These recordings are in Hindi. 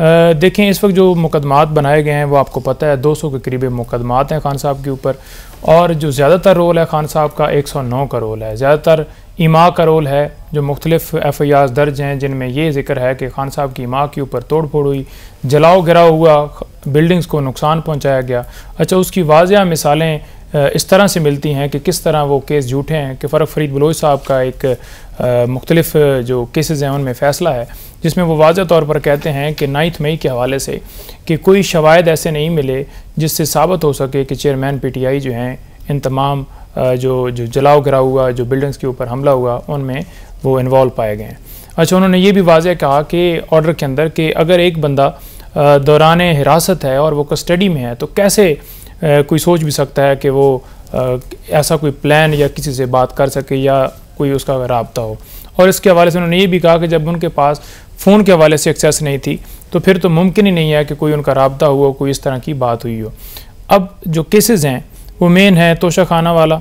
देखें इस वक्त जो मुकदमात बनाए गए हैं वो आपको पता है 200 के करीब मुकदमात हैं खान साहब के ऊपर और जो ज़्यादातर रोल है खान साहब का 109 का रोल है ज़्यादातर इमा का रोल है जो मुख्तलिफ एफ आई आर दर्ज हैं जिनमें ये जिक्र है कि खान साहब की इमा के ऊपर तोड़ फोड़ हुई जलाओ गिराव हुआ बिल्डिंग्स को नुकसान पहुँचाया गया अच्छा उसकी वाजिया मिसालें इस तरह से मिलती हैं कि किस तरह वो केस झूठे हैं कि फ़र्क फरीद बलोच साहब का एक मुख्तलिफ जो केसेज़ हैं उनमें फ़ैसला है जिसमें वो वाज तौर पर कहते हैं कि नाइन्थ मई के हवाले से कि कोई शवाद ऐसे नहीं मिले जिससे साबित हो सके कि चेयरमैन पी टी आई जो हैं इन तमाम जो जो जलाव गिरा हुआ जो बिल्डिंग्स के ऊपर हमला हुआ उनमें वो इन्वॉल्व पाए गए हैं अच्छा उन्होंने ये भी वाजह कहा कि ऑर्डर के अंदर कि अगर एक बंदा दौरान हिरासत है और वो कस्टडी में है तो कैसे कोई सोच भी सकता है कि वो ऐसा कोई प्लान या किसी से बात कर सके या कोई उसका रबता हो और इसके हवाले से उन्होंने ये भी कहा कि जब उनके पास फ़ोन के हवाले से एक्सेस नहीं थी तो फिर तो मुमकिन ही नहीं है कि कोई उनका रबता हुआ कोई इस तरह की बात हुई हो अब जो केसेस हैं वो मेन है तोशा खाना वाला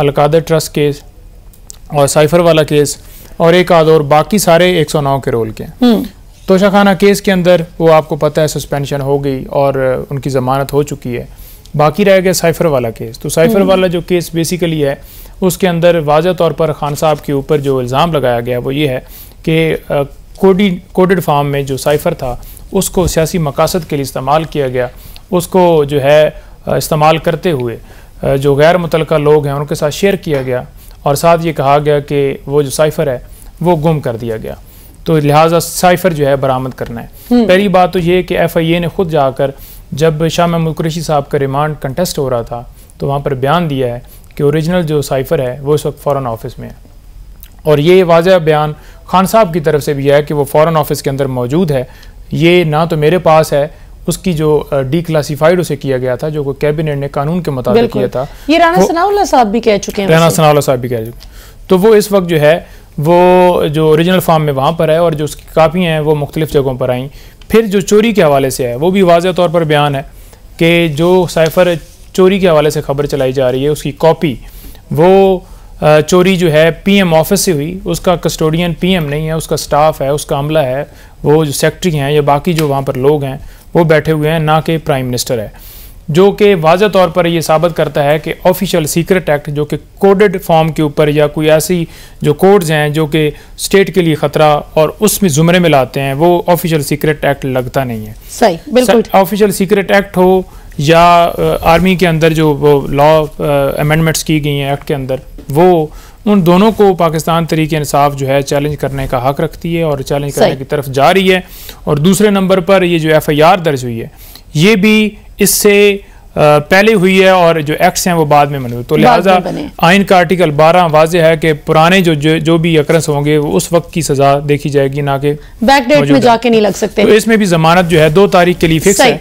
अलकादर ट्रस्ट केस और साइफर वाला केस और एक आध और बाकी सारे 109 के रोल के हम्म। तोशा खाना केस के अंदर वो आपको पता है सस्पेंशन हो गई और उनकी ज़मानत हो चुकी है बाकी रह गया साइफर वाला केस तो साइफर वाला हम्म। जो केस बेसिकली है उसके अंदर वाजह तौर पर खान साहब के ऊपर जो इल्ज़ाम लगाया गया वो ये है कि कोडी कोडेड फार्म में जो साइफर था उसको सियासी मकासद के लिए इस्तेमाल किया गया उसको जो है इस्तेमाल करते हुए जो गैर मुतल लोग हैं उनके साथ शेयर किया गया और साथ ये कहा गया कि वो जो साइफर है वो गुम कर दिया गया तो लिहाजा साइफर जो है बरामद करना है हम्म। पहली बात तो ये कि एफ आई ए ने खुद जाकर जब शाह महमूद कुरेशी साहब का रिमांड कंटेस्ट हो रहा था तो वहाँ पर बयान दिया है कि ओरिजिनल जो साइफ़र है वो इस वक्त फॉरन ऑफिस में है और ये वाजह बयान खान साहब की तरफ से भी है कि वो फ़ॉरन ऑफिस के अंदर मौजूद है ये ना तो मेरे पास है उसकी जो डी क्लासीफाइड उसे किया गया था जो कैबिनेट ने कानून के मुताबिक किया था ये राणा सनाउल्ला साहब भी कह चुके हैं राणा सनाउल्ला साहब भी कह चुके तो वो इस वक्त जो है वो जो ओरिजिनल फॉर्म में वहाँ पर है और जो उसकी कापियाँ हैं वो मुख्तलिफ जगहों पर आई फिर जो चोरी के हवाले से है वो भी वाजह तौर पर बयान है कि जो साइफ़र चोरी के हवाले से खबर चलाई जा रही है उसकी कॉपी वो चोरी जो है पीएम ऑफिस से हुई उसका कस्टोडियन पीएम नहीं है उसका स्टाफ है उसका अमला है वो जो सेक्रेटरी हैं या बाकी जो वहाँ पर लोग हैं वो बैठे हुए हैं ना कि प्राइम मिनिस्टर है जो कि वाज तौर पर यह साबित करता है कि ऑफिशियल सीक्रेट एक्ट जो कि कोडेड फॉर्म के ऊपर या कोई ऐसी जो कोड्स हैं जो कि स्टेट के लिए ख़तरा और उसमें ज़ुमरे में लाते हैं वो ऑफिशियल सीक्रेट एक्ट लगता नहीं है सही बिल्कुल ऑफिशियल सीक्रेट एक्ट हो या आर्मी के अंदर जो लॉ अमेंडमेंट्स की गई हैं एक्ट के अंदर वो उन दोनों को पाकिस्तान तरीके इंसाफ जो है चैलेंज करने का हक रखती है और चैलेंज करने की तरफ जा रही है और दूसरे नंबर पर ये जो एफ आई आर दर्ज हुई है ये भी इससे पहले हुई है और जो एक्ट्स हैं वो बाद में बने हुए तो लिहाजा आइन का आर्टिकल 12 वाज है कि पुराने जो जो, जो भी अक्रस होंगे वो उस वक्त की सजा देखी जाएगी ना कि बैकडेट में जाके नहीं लग सकते तो इसमें भी जमानत जो है दो तारीख के लिए फिक्स है